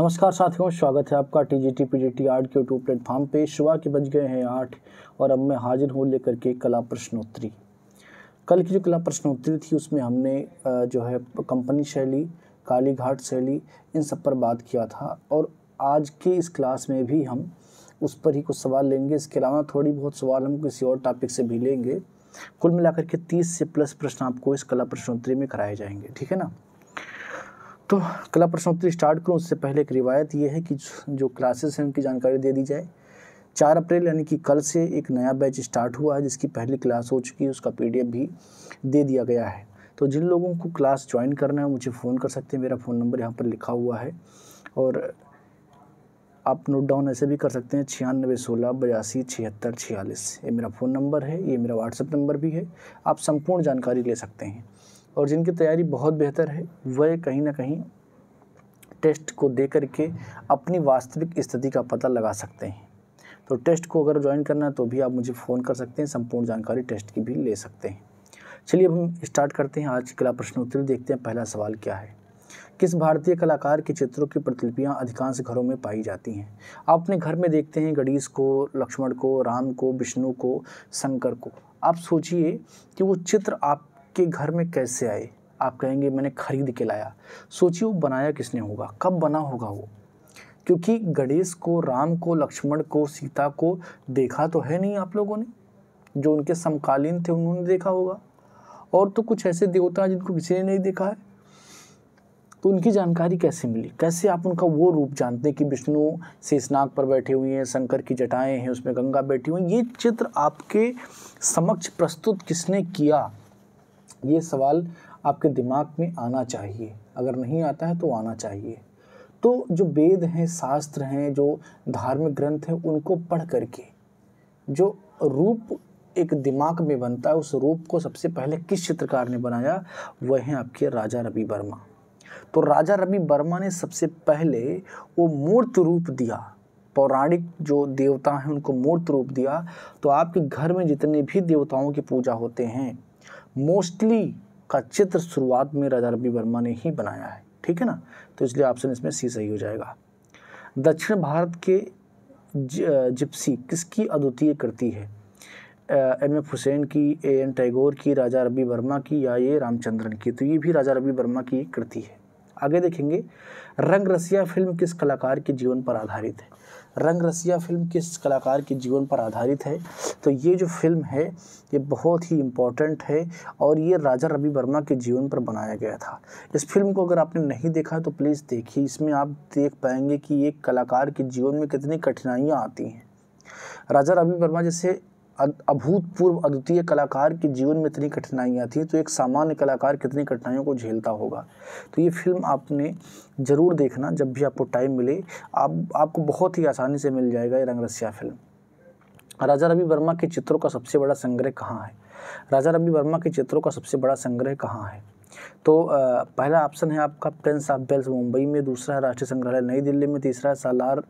नमस्कार साथियों स्वागत है आपका T G T P G T art के यूट्यूब प्लेटफॉर्म पे सुबह के बज गए हैं आठ और अब मैं हाजिर हूँ लेकर के कला प्रश्नोत्तरी कल की जो कला प्रश्नोत्तरी थी उसमें हमने जो है कंपनी शैली कालीघाट शैली इन सब पर बात किया था और आज के इस क्लास में भी हम उस पर ही कुछ सवाल लेंगे इसके अलावा थोड़ी बहुत सवाल हम किसी और टॉपिक से भी लेंगे कुल मिलाकर के तीस से प्लस प्रश्न आपको इस कला प्रश्नोत्तरी में कराए जाएंगे ठीक है ना तो कला प्रश्नोत्तरी स्टार्ट करूँ उससे पहले एक रिवायत ये है कि जो क्लासेस हैं उनकी जानकारी दे दी जाए चार अप्रैल यानी कि कल से एक नया बैच स्टार्ट हुआ है जिसकी पहली क्लास हो चुकी है उसका पी भी दे दिया गया है तो जिन लोगों को क्लास ज्वाइन करना है मुझे फ़ोन कर सकते हैं मेरा फ़ोन नंबर यहाँ पर लिखा हुआ है और आप नोट डाउन ऐसे भी कर सकते हैं छियानवे सोलह बयासी छिहत्तर छियालीस ये मेरा फ़ोन नंबर है ये मेरा व्हाट्सएप नंबर भी है आप संपूर्ण जानकारी ले सकते हैं और जिनकी तैयारी बहुत बेहतर है वह कहीं ना कहीं टेस्ट को दे करके अपनी वास्तविक स्थिति का पता लगा सकते हैं तो टेस्ट को अगर ज्वाइन करना है तो भी आप मुझे फ़ोन कर सकते हैं संपूर्ण जानकारी टेस्ट की भी ले सकते हैं चलिए अब हम स्टार्ट करते हैं आज कला प्रश्न उत्तर देखते हैं पहला सवाल क्या है किस भारतीय कलाकार के चित्रों की प्रतिलिपियाँ अधिकांश घरों में पाई जाती हैं आप अपने घर में देखते हैं गणेश को लक्ष्मण को राम को विष्णु को शंकर को आप सोचिए कि वो चित्र आप आपके घर में कैसे आए आप कहेंगे मैंने खरीद के लाया सोचिए वो बनाया किसने होगा कब बना होगा वो क्योंकि गणेश को राम को लक्ष्मण को सीता को देखा तो है नहीं आप लोगों ने जो उनके समकालीन थे उन्होंने देखा होगा और तो कुछ ऐसे देवता हैं जिनको किसी ने नहीं देखा है तो उनकी जानकारी कैसे मिली कैसे आप उनका वो रूप जानते हैं कि विष्णु शेषनाग पर बैठे हुए हैं शंकर की जटाएं हैं उसमें गंगा बैठी हुई ये चित्र आपके समक्ष प्रस्तुत किसने किया ये सवाल आपके दिमाग में आना चाहिए अगर नहीं आता है तो आना चाहिए तो जो वेद हैं शास्त्र हैं जो धार्मिक ग्रंथ हैं उनको पढ़ करके जो रूप एक दिमाग में बनता है उस रूप को सबसे पहले किस चित्रकार ने बनाया वह हैं आपके राजा रवि वर्मा तो राजा रवि वर्मा ने सबसे पहले वो मूर्त रूप दिया पौराणिक जो देवता हैं उनको मूर्त रूप दिया तो आपके घर में जितने भी देवताओं की पूजा होते हैं मोस्टली का चित्र शुरुआत में राजा रवि वर्मा ने ही बनाया है ठीक है ना तो इसलिए ऑप्शन इसमें सी सही हो जाएगा दक्षिण भारत के जिप्सी किसकी अद्वितीय कृति है एम एफ हुसैन की ए एन टैगोर की राजा रवि वर्मा की या ये रामचंद्रन की तो ये भी राजा रवि वर्मा की कृति है आगे देखेंगे रंग रसिया फिल्म किस कलाकार के जीवन पर आधारित है रंग रसिया फिल्म किस कलाकार के जीवन पर आधारित है तो ये जो फिल्म है ये बहुत ही इम्पॉर्टेंट है और ये राजा रवि वर्मा के जीवन पर बनाया गया था इस फिल्म को अगर आपने नहीं देखा तो प्लीज़ देखिए इसमें आप देख पाएंगे कि एक कलाकार के जीवन में कितनी कठिनाइयाँ आती हैं राजा रवि वर्मा जैसे अभूतपूर्व अद्वितीय कलाकार के जीवन में इतनी कठिनाइयाँ थी तो एक सामान्य कलाकार कितनी कठिनाइयों को झेलता होगा तो ये फिल्म आपने ज़रूर देखना जब भी आपको टाइम मिले आप आपको बहुत ही आसानी से मिल जाएगा ये रंगरसिया फिल्म राजा रवि वर्मा के चित्रों का सबसे बड़ा संग्रह कहाँ है राजा रवि वर्मा के चित्रों का सबसे बड़ा संग्रह कहाँ है तो पहला ऑप्शन है आपका प्रिंस ऑफ बेल्स मुंबई में दूसरा है राष्ट्रीय संग्रहालय नई दिल्ली में तीसरा है सालार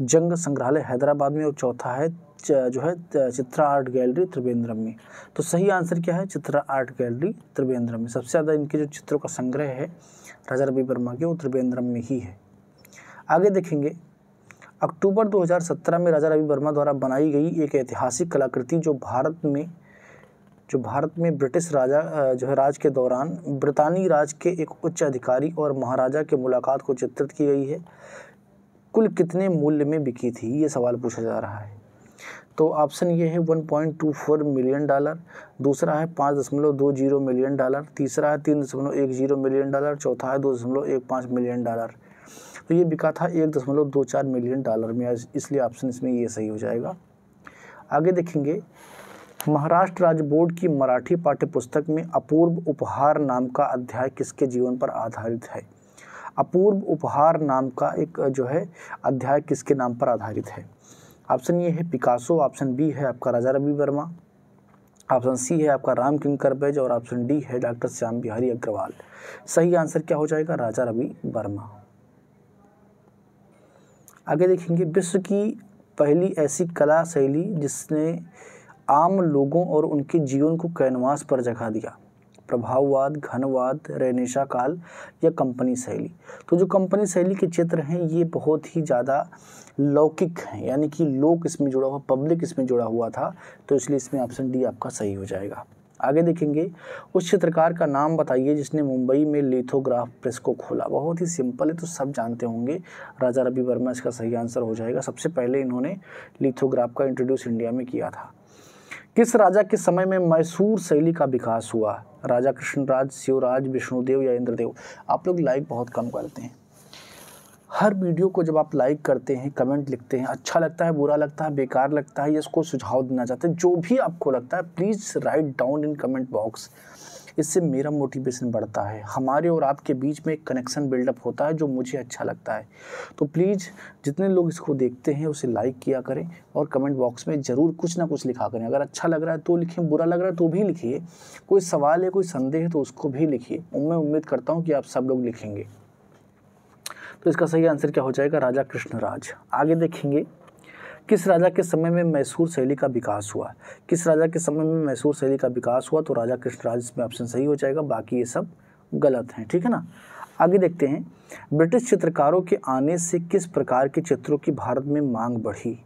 जंग संग्रहालय हैदराबाद में और चौथा है जो है चित्रा आर्ट गैलरी त्रिवेंद्रम में तो सही आंसर क्या है चित्रा आर्ट गैलरी त्रिवेंद्रम में सबसे ज़्यादा इनके जो चित्रों का संग्रह है राजा रवि वर्मा के वो त्रिवेंद्रम में ही है आगे देखेंगे अक्टूबर 2017 में राजा रवि वर्मा द्वारा बनाई गई एक ऐतिहासिक कलाकृति जो भारत में जो भारत में ब्रिटिश राजा जो है राज के दौरान ब्रितानी राज के एक उच्च अधिकारी और महाराजा के मुलाकात को चित्रित की गई है कुल कितने मूल्य में बिकी थी ये सवाल पूछा जा रहा है तो ऑप्शन ये है 1.24 मिलियन डॉलर दूसरा है पाँच दशमलव दो जीरो मिलियन डॉलर तीसरा है तीन दशमलव एक जीरो मिलियन डॉलर चौथा है दो दशमलव एक पाँच मिलियन डॉलर तो ये बिका था एक दशमलव दो चार मिलियन डॉलर में इसलिए ऑप्शन इसमें ये सही हो जाएगा आगे देखेंगे महाराष्ट्र राज्य बोर्ड की मराठी पाठ्य पुस्तक में अपूर्व उपहार नाम का अध्याय किसके जीवन पर आधारित है अपूर्व उपहार नाम का एक जो है अध्याय किसके नाम पर आधारित है ऑप्शन ये है पिकासो ऑप्शन बी है आपका राजा रवि वर्मा ऑप्शन सी है आपका राम किंकर बैज और ऑप्शन डी है डॉक्टर श्याम बिहारी अग्रवाल सही आंसर क्या हो जाएगा राजा रवि वर्मा आगे देखेंगे विश्व की पहली ऐसी कला शैली जिसने आम लोगों और उनके जीवन को कैनवास पर जगा दिया प्रभाववाद घनवाद रेनेशा काल या कंपनी शैली तो जो कंपनी शैली के चित्र हैं ये बहुत ही ज़्यादा लौकिक हैं यानी कि लोक इसमें जुड़ा हुआ पब्लिक इसमें जुड़ा हुआ था तो इसलिए इसमें ऑप्शन डी आपका सही हो जाएगा आगे देखेंगे उस चित्रकार का नाम बताइए जिसने मुंबई में लेथोग्राफ प्रेस को खोला बहुत ही सिंपल है तो सब जानते होंगे राजा रवि वर्मा इसका सही आंसर हो जाएगा सबसे पहले इन्होंने लिथोग्राफ का इंट्रोड्यूस इंडिया में किया था किस राजा के समय में मैसूर शैली का विकास हुआ राजा कृष्णराज शिवराज विष्णुदेव या इंद्रदेव आप लोग लाइक बहुत कम करते हैं हर वीडियो को जब आप लाइक करते हैं कमेंट लिखते हैं अच्छा लगता है बुरा लगता है बेकार लगता है या इसको सुझाव देना चाहते हैं जो भी आपको लगता है please write down in comment box इससे मेरा मोटिवेशन बढ़ता है हमारे और आपके बीच में एक कनेक्शन बिल्डअप होता है जो मुझे अच्छा लगता है तो प्लीज़ जितने लोग इसको देखते हैं उसे लाइक किया करें और कमेंट बॉक्स में ज़रूर कुछ ना कुछ लिखा करें अगर अच्छा लग रहा है तो लिखें बुरा लग रहा है तो भी लिखिए कोई सवाल है कोई संदेह है तो उसको भी लिखिए मैं उम्मीद करता हूँ कि आप सब लोग लिखेंगे तो इसका सही आंसर क्या हो जाएगा राजा कृष्णराज आगे देखेंगे किस राजा के समय में मैसूर शैली का विकास हुआ किस राजा के समय में मैसूर शैली का विकास हुआ तो राजा कृष्णराज इसमें ऑप्शन सही हो जाएगा बाकी ये सब गलत हैं ठीक है ना आगे देखते हैं ब्रिटिश चित्रकारों के आने से किस प्रकार के चित्रों की भारत में मांग बढ़ी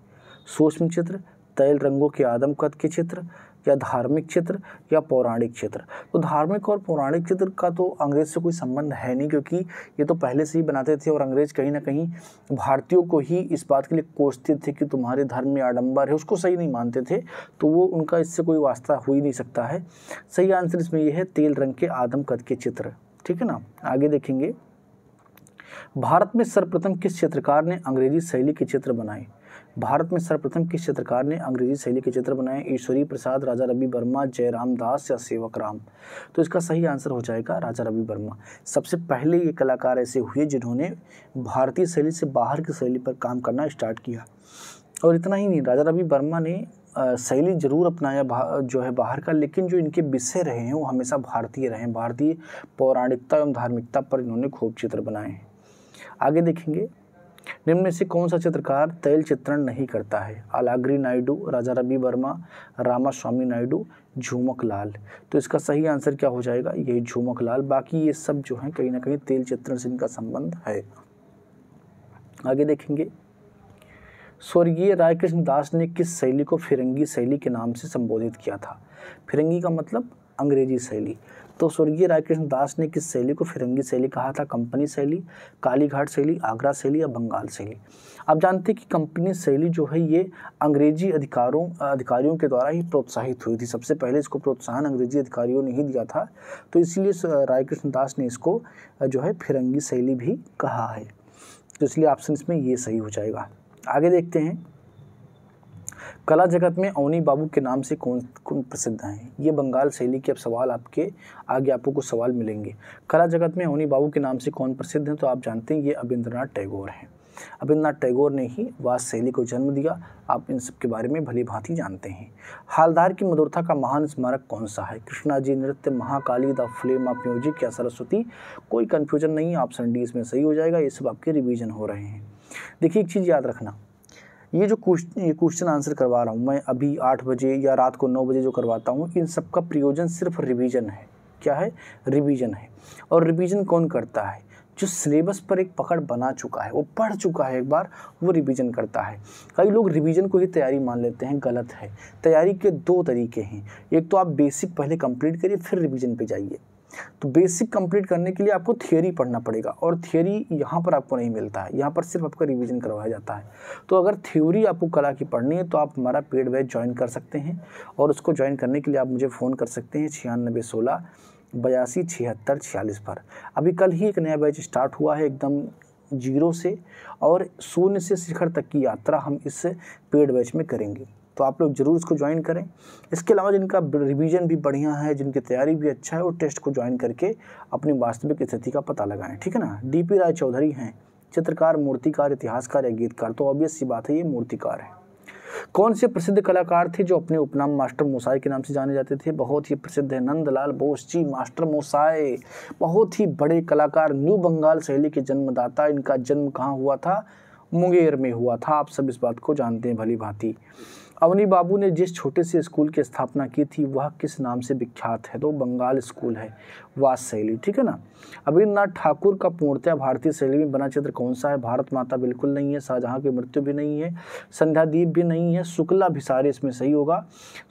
सूक्ष्म चित्र तैल रंगों के आदमकद के चित्र या धार्मिक क्षेत्र या पौराणिक क्षेत्र तो धार्मिक और पौराणिक क्षेत्र का तो अंग्रेज से कोई संबंध है नहीं क्योंकि ये तो पहले से ही बनाते थे और अंग्रेज कहीं ना कहीं भारतीयों को ही इस बात के लिए कोसते थे कि तुम्हारे धर्म में आडम्बर है उसको सही नहीं मानते थे तो वो उनका इससे कोई वास्ता हो ही नहीं सकता है सही आंसर इसमें यह है तेल रंग के आदम कद के चित्र ठीक है ना आगे देखेंगे भारत में सर्वप्रथम किस चित्रकार ने अंग्रेजी शैली के चित्र बनाए भारत में सर्वप्रथम किस चित्रकार ने अंग्रेजी शैली के चित्र बनाए ईश्वरी प्रसाद राजा रवि वर्मा जयराम दास या सेवक राम तो इसका सही आंसर हो जाएगा राजा रवि वर्मा सबसे पहले ये कलाकार ऐसे हुए जिन्होंने भारतीय शैली से बाहर की शैली पर काम करना स्टार्ट किया और इतना ही नहीं राजा रवि वर्मा ने शैली जरूर अपनाया जो है बाहर का लेकिन जो इनके विषय रहे हैं वो हमेशा भारतीय रहे भारतीय पौराणिकता एवं धार्मिकता पर इन्होंने खूब चित्र बनाए हैं आगे देखेंगे निम्न में से कौन सा चित्रकार तैल चित्रण नहीं करता है अलाग्री नायडू राजा रवि वर्मा रामा स्वामी नायडू झूमक लाल तो इसका सही आंसर क्या हो जाएगा ये झूमक लाल बाकी ये सब जो है कहीं ना कहीं तेल चित्रण से इनका संबंध है आगे देखेंगे स्वर्गीय रायकृष्ण दास ने किस शैली को फिरंगी शैली के नाम से संबोधित किया था फिरंगी का मतलब अंग्रेजी शैली तो स्वर्गीय रायकृष्ण दास ने किस शैली को फिरंगी शैली कहा था कंपनी शैली कालीघाट शैली आगरा शैली या बंगाल शैली आप जानते हैं कि कंपनी शैली जो है ये अंग्रेजी अधिकारों अधिकारियों के द्वारा ही प्रोत्साहित हुई थी सबसे पहले इसको प्रोत्साहन अंग्रेजी अधिकारियों ने ही दिया था तो राय रायकृष्ण दास ने इसको जो है फिरंगी शैली भी कहा है तो इसलिए ऑप्शन इसमें ये सही हो जाएगा आगे देखते हैं कला जगत में अवनी बाबू के नाम से कौन कौन प्रसिद्ध हैं ये बंगाल शैली के अब सवाल आपके आगे आपको कुछ सवाल मिलेंगे कला जगत में अवनी बाबू के नाम से कौन प्रसिद्ध हैं तो आप जानते हैं ये अबिंद्रनाथ टैगोर हैं अबिंद्रनाथ टैगोर ने ही वास शैली को जन्म दिया आप इन सब के बारे में भली भांति जानते हैं हालदार की मधुरता का महान स्मारक कौन सा है कृष्णा जी नृत्य Mahakali the flame of music या सरस्वती कोई कन्फ्यूजन नहीं ऑप्शन डी इसमें सही हो जाएगा ये सब आपके रिविजन हो रहे हैं देखिए एक चीज़ याद रखना ये जो क्वेश्चन आंसर करवा रहा हूँ मैं अभी आठ बजे या रात को नौ बजे जो करवाता हूँ इन सब का प्रयोजन सिर्फ रिवीजन है क्या है रिवीजन है और रिवीजन कौन करता है जो सिलेबस पर एक पकड़ बना चुका है वो पढ़ चुका है एक बार वो रिवीजन करता है कई लोग रिवीजन को ही तैयारी मान लेते हैं गलत है तैयारी के दो तरीके हैं एक तो आप बेसिक पहले कंप्लीट करिए फिर रिवीजन पे जाइए तो बेसिक कंप्लीट करने के लिए आपको थियोरी पढ़ना पड़ेगा और थियोरी यहाँ पर आपको नहीं मिलता है यहाँ पर सिर्फ आपका रिविजन करवाया जाता है तो अगर थ्योरी आपको कला की पढ़नी है तो आप हमारा पेड बैच ज्वाइन कर सकते हैं और उसको ज्वाइन करने के लिए आप मुझे फ़ोन कर सकते हैं छियानबे सोलह बयासी छिहत्तर छियालीस पर अभी कल ही एक नया बैच स्टार्ट हुआ है एकदम जीरो से और शून्य से शिखर तक की यात्रा हम इस पेड बैच में करेंगे तो आप लोग ज़रूर इसको ज्वाइन करें इसके अलावा जिनका रिवीजन भी बढ़िया है जिनकी तैयारी भी अच्छा है वो टेस्ट को ज्वाइन करके अपनी वास्तविक स्थिति का पता लगाएं ठीक है ना डी पी राय चौधरी हैं चित्रकार मूर्तिकार इतिहासकार या गीतकार तो ऑब्वियस सी बात है ये मूर्तिकार है कौन से प्रसिद्ध कलाकार थे जो अपने उपनाम मास्टर मोसाई के नाम से जाने जाते थे बहुत ही प्रसिद्ध है नंदलाल बोस जी मास्टर मोसाई बहुत ही बड़े कलाकार न्यू बंगाल शैली के जन्मदाता इनका जन्म कहाँ हुआ था मुंगेर में हुआ था आप सब इस बात को जानते हैं भली भांति अवनी बाबू ने जिस छोटे से स्कूल की स्थापना की थी वह किस नाम से विख्यात है तो बंगाल स्कूल है वास शैली ठीक है ना अभिननाथ ठाकुर का पूर्णतया भारतीय शैली में बना चित्र कौन सा है भारत माता बिल्कुल नहीं है शाहजहाँ की मृत्यु भी नहीं है संध्यादीप भी नहीं है शुक्ला भिसारे इसमें सही होगा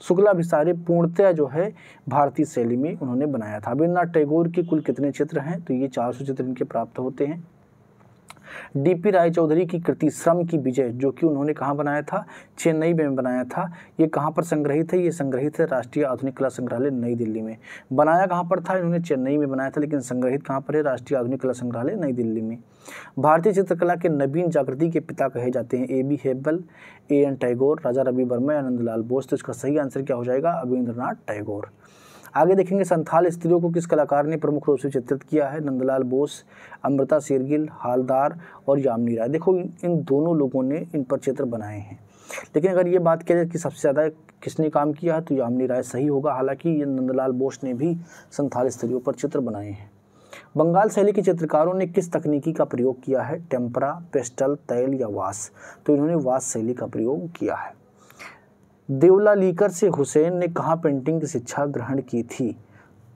शुक्ला भिसारे पूर्णतया जो है भारतीय शैली में उन्होंने बनाया था अभिननाथ टैगोर के कुल कितने चित्र हैं तो ये चार चित्र इनके प्राप्त होते हैं डीपी राय चौधरी की कृति श्रम की विजय जो कि उन्होंने कहाँ बनाया था चेन्नई में बनाया था ये कहाँ पर संग्रहित है ये संग्रहित है राष्ट्रीय आधुनिक कला संग्रहालय नई दिल्ली में बनाया कहाँ पर था इन्होंने चेन्नई में बनाया था लेकिन संग्रहित कहाँ पर है राष्ट्रीय आधुनिक कला संग्रहालय नई दिल्ली में भारतीय चित्रकला के नवीन जागृति के पिता कहे जाते हैं A B Havell A N Tagore Raja Ravi Varma Anand Lal Bose तो इसका सही आंसर क्या हो जाएगा अविंद्रनाथ टैगोर आगे देखेंगे संथाल स्त्रियों को किस कलाकार ने प्रमुख रूप से चित्रित किया है नंदलाल बोस अमृता शेरगिल हालदार और यामिनी राय देखो इन दोनों लोगों ने इन पर चित्र बनाए हैं लेकिन अगर ये बात किया जाए कि सबसे ज़्यादा किसने काम किया है तो यामिनी राय सही होगा हालांकि ये नंदलाल बोस ने भी संथाल स्त्रियों पर चित्र बनाए हैं बंगाल शैली के चित्रकारों ने किस तकनीकी का प्रयोग किया है टेम्परा पेस्टल तैल या वास तो इन्होंने वास शैली का प्रयोग किया है देवला लीकर से हुसैन ने कहाँ पेंटिंग की शिक्षा ग्रहण की थी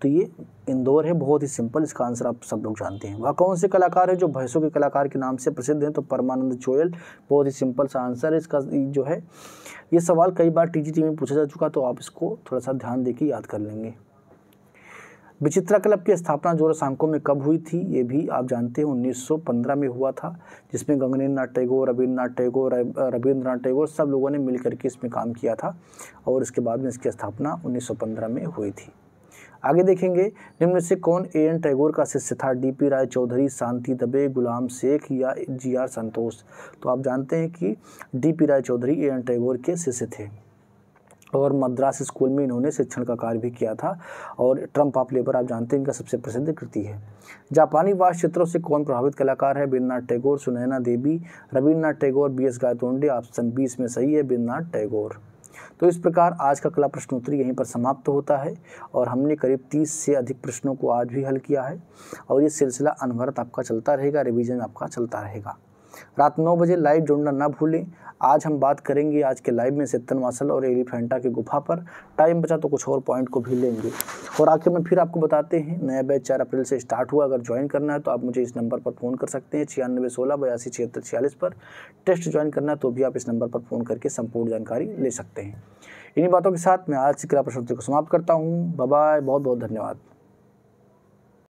तो ये इंदौर है बहुत ही सिंपल इसका आंसर आप सब लोग जानते हैं वह कौन से कलाकार हैं जो भैंसों के कलाकार के नाम से प्रसिद्ध हैं तो परमानंद चोयल बहुत ही सिंपल सा आंसर है इसका जो है ये सवाल कई बार टी में पूछा जा चुका तो आप इसको थोड़ा सा ध्यान दे याद कर लेंगे विचित्रा क्लब की स्थापना जोरासांको में कब हुई थी ये भी आप जानते हैं 1915 में हुआ था जिसमें नाथ टैगोर रविन्द्रनाथ टैगोर रविन्द्रनाथ टैगोर सब लोगों ने मिल करके इसमें काम किया था और इसके बाद में इसकी स्थापना 1915 में हुई थी आगे देखेंगे निम्न से कौन ए एन टैगोर का शिष्य था डी पी राय चौधरी शांति दबे गुलाम शेख या जी आर संतोष तो आप जानते हैं कि D P Roy Chowdhury A N Tagore के शिष्य थे और मद्रास स्कूल में इन्होंने शिक्षण का कार्य भी किया था और ट्रम्प ऑफ लेबर आप जानते हैं इनका सबसे प्रसिद्ध कृति है जापानी वास चित्रों से कौन प्रभावित कलाकार है Binnath Tagore Sunaina Devi Rabindranath Tagore B S Gaitonde option बीस में सही है बिन्नाथ टैगोर तो इस प्रकार आज का कला प्रश्नोत्तरी यहीं पर समाप्त होता है और हमने करीब तीस से अधिक प्रश्नों को आज भी हल किया है और ये सिलसिला अनवरत आपका चलता रहेगा रिविज़न आपका चलता रहेगा रात नौ बजे लाइव जुड़ना ना भूलें आज हम बात करेंगे आज के लाइव में सेतन वासल और एलिफेंटा की गुफा पर टाइम बचा तो कुछ और पॉइंट को भी लेंगे और आखिर में फिर आपको बताते हैं नया बैच चार अप्रैल से स्टार्ट हुआ अगर ज्वाइन करना है तो आप मुझे इस नंबर पर फ़ोन कर सकते हैं छियानवे सोलह बयासी छिहत्तर छियालीस पर टेस्ट ज्वाइन करना है तो भी आप इस नंबर पर फ़ोन करके संपूर्ण जानकारी ले सकते हैं इन्हीं बातों के साथ मैं आज से क्रिया प्रश्न को समाप्त करता हूँ बाय बहुत बहुत धन्यवाद